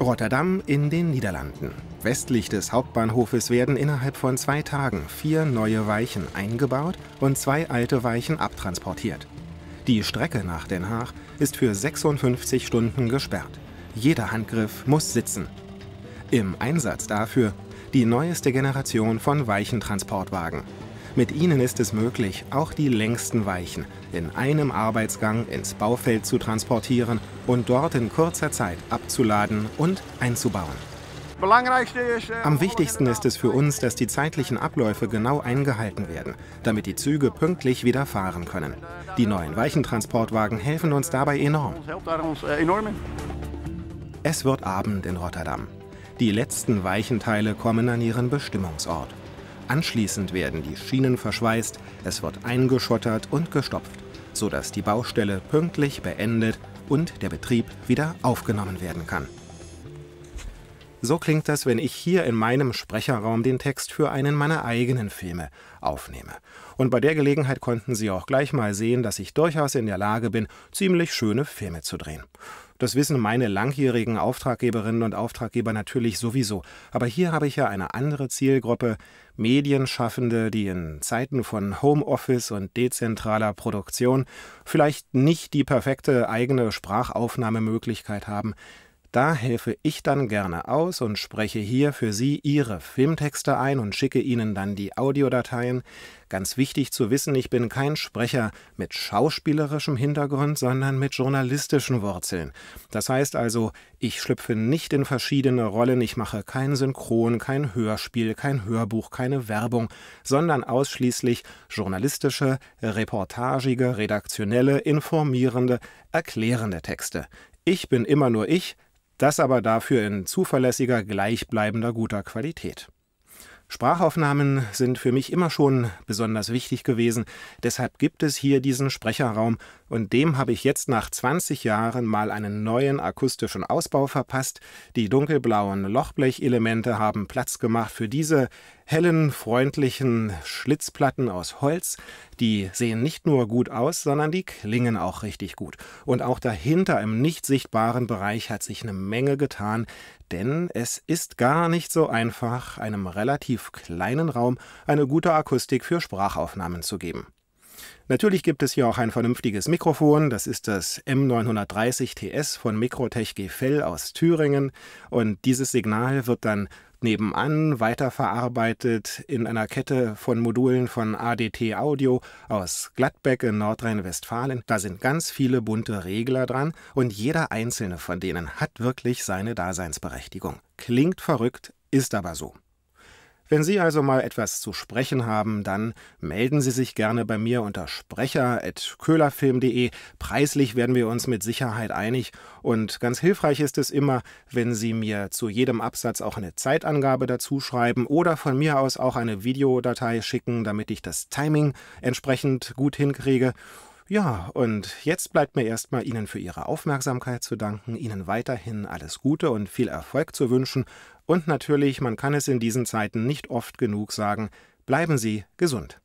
Rotterdam in den Niederlanden. Westlich des Hauptbahnhofes werden innerhalb von zwei Tagen vier neue Weichen eingebaut und zwei alte Weichen abtransportiert. Die Strecke nach Den Haag ist für 56 Stunden gesperrt. Jeder Handgriff muss sitzen. Im Einsatz dafür die neueste Generation von Weichentransportwagen. Mit ihnen ist es möglich, auch die längsten Weichen in einem Arbeitsgang ins Baufeld zu transportieren und dort in kurzer Zeit abzuladen und einzubauen. Äh, Am wichtigsten ist es für uns, dass die zeitlichen Abläufe genau eingehalten werden, damit die Züge pünktlich wieder fahren können. Die neuen Weichentransportwagen helfen uns dabei enorm. Äh, es wird Abend in Rotterdam. Die letzten Weichenteile kommen an ihren Bestimmungsort. Anschließend werden die Schienen verschweißt, es wird eingeschottert und gestopft, sodass die Baustelle pünktlich beendet und der Betrieb wieder aufgenommen werden kann. So klingt das, wenn ich hier in meinem Sprecherraum den Text für einen meiner eigenen Filme aufnehme. Und bei der Gelegenheit konnten Sie auch gleich mal sehen, dass ich durchaus in der Lage bin, ziemlich schöne Filme zu drehen. Das wissen meine langjährigen Auftraggeberinnen und Auftraggeber natürlich sowieso. Aber hier habe ich ja eine andere Zielgruppe, Medienschaffende, die in Zeiten von Homeoffice und dezentraler Produktion vielleicht nicht die perfekte eigene Sprachaufnahmemöglichkeit haben, da helfe ich dann gerne aus und spreche hier für Sie Ihre Filmtexte ein und schicke Ihnen dann die Audiodateien. Ganz wichtig zu wissen, ich bin kein Sprecher mit schauspielerischem Hintergrund, sondern mit journalistischen Wurzeln. Das heißt also, ich schlüpfe nicht in verschiedene Rollen, ich mache kein Synchron, kein Hörspiel, kein Hörbuch, keine Werbung, sondern ausschließlich journalistische, reportagige, redaktionelle, informierende, erklärende Texte. Ich bin immer nur ich, das aber dafür in zuverlässiger, gleichbleibender, guter Qualität. Sprachaufnahmen sind für mich immer schon besonders wichtig gewesen, deshalb gibt es hier diesen Sprecherraum und dem habe ich jetzt nach 20 Jahren mal einen neuen akustischen Ausbau verpasst. Die dunkelblauen Lochblechelemente haben Platz gemacht für diese hellen, freundlichen Schlitzplatten aus Holz. Die sehen nicht nur gut aus, sondern die klingen auch richtig gut. Und auch dahinter im nicht sichtbaren Bereich hat sich eine Menge getan, denn es ist gar nicht so einfach, einem relativ kleinen Raum eine gute Akustik für Sprachaufnahmen zu geben. Natürlich gibt es hier auch ein vernünftiges Mikrofon. Das ist das M930 TS von Mikrotech Gefell aus Thüringen. Und dieses Signal wird dann nebenan weiterverarbeitet in einer Kette von Modulen von ADT Audio aus Gladbeck in Nordrhein-Westfalen. Da sind ganz viele bunte Regler dran und jeder einzelne von denen hat wirklich seine Daseinsberechtigung. Klingt verrückt, ist aber so. Wenn Sie also mal etwas zu sprechen haben, dann melden Sie sich gerne bei mir unter sprecher.köhlerfilm.de. Preislich werden wir uns mit Sicherheit einig und ganz hilfreich ist es immer, wenn Sie mir zu jedem Absatz auch eine Zeitangabe dazu schreiben oder von mir aus auch eine Videodatei schicken, damit ich das Timing entsprechend gut hinkriege. Ja, und jetzt bleibt mir erstmal Ihnen für Ihre Aufmerksamkeit zu danken, Ihnen weiterhin alles Gute und viel Erfolg zu wünschen und natürlich, man kann es in diesen Zeiten nicht oft genug sagen, bleiben Sie gesund.